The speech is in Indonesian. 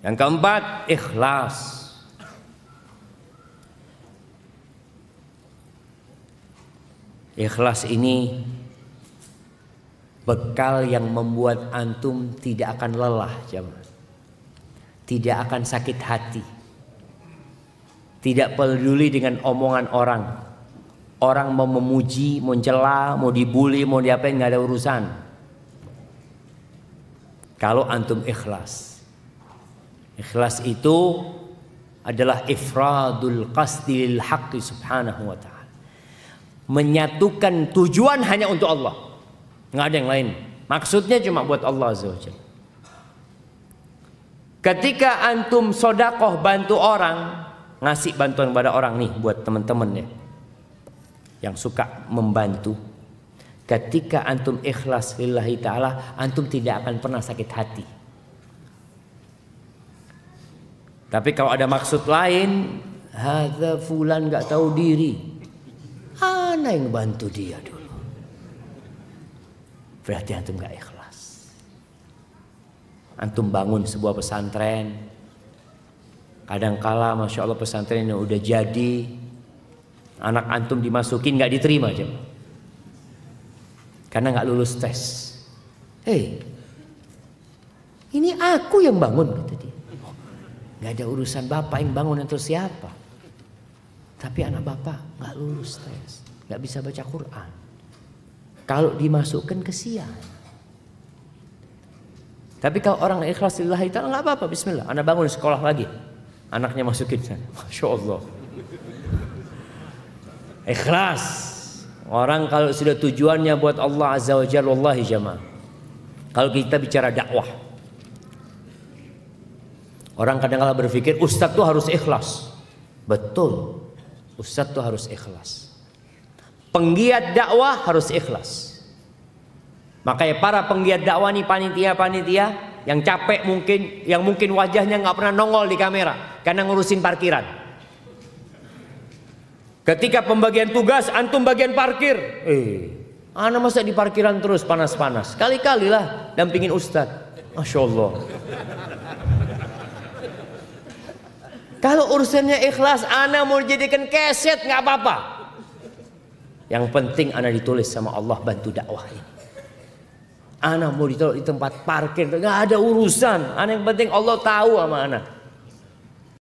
Yang keempat, ikhlas. Ikhlas ini bekal yang membuat antum tidak akan lelah, jemaah. Tidak akan sakit hati. Tidak peduli dengan omongan orang. Orang mau memuji, mau mencela, mau dibully, mau diapain nggak ada urusan. Kalau antum ikhlas. Ikhlas itu adalah ifradul qasdi haqqi subhanahu wa ta'ala. Menyatukan tujuan hanya untuk Allah. Nggak ada yang lain. Maksudnya cuma buat Allah azza wajalla. Ketika antum sodakoh bantu orang, ngasih bantuan kepada orang nih buat teman-teman ya, yang suka membantu. Ketika antum ikhlas lillahi ta'ala, antum tidak akan pernah sakit hati. Tapi kalau ada maksud lain, hadza fulan nggak tahu diri. Ana yang bantu dia dulu. Berarti antum nggak ikhlas. Antum bangun sebuah pesantren. kadang-kala, masya Allah pesantren yang udah jadi, anak antum dimasukin nggak diterima aja. Karena nggak lulus tes. Hei, ini aku yang bangun. Gitu. Gak ada urusan bapak yang bangun atau siapa. Tapi anak bapak gak lulus tes, Gak bisa baca Quran. Kalau dimasukkan kesian. Tapi kalau orang ikhlas lillahi ta'ala nggak apa-apa bismillah. Anak bangun sekolah lagi. Anaknya masukin sana. Masya Allah. Ikhlas. Orang kalau sudah tujuannya buat Allah Azza wa Jalla wallahi jamaah. Kalau kita bicara dakwah, Orang kadang kala berpikir ustadz tuh harus ikhlas. Betul. Ustadz tuh harus ikhlas. Penggiat dakwah harus ikhlas. Makanya para penggiat dakwah nih panitia-panitia yang capek mungkin, yang mungkin wajahnya nggak pernah nongol di kamera karena ngurusin parkiran. Ketika pembagian tugas antum bagian parkir. Eh, anak masa di parkiran terus panas-panas. Kali-kalilah dampingin ustadz. Masya Allah. Kalau urusannya ikhlas, ana mau jadikan keset nggak apa-apa. Yang penting anak ditulis sama Allah bantu dakwah ini. Ana mau ditaruh di tempat parkir nggak ada urusan. Anak yang penting Allah tahu sama anak.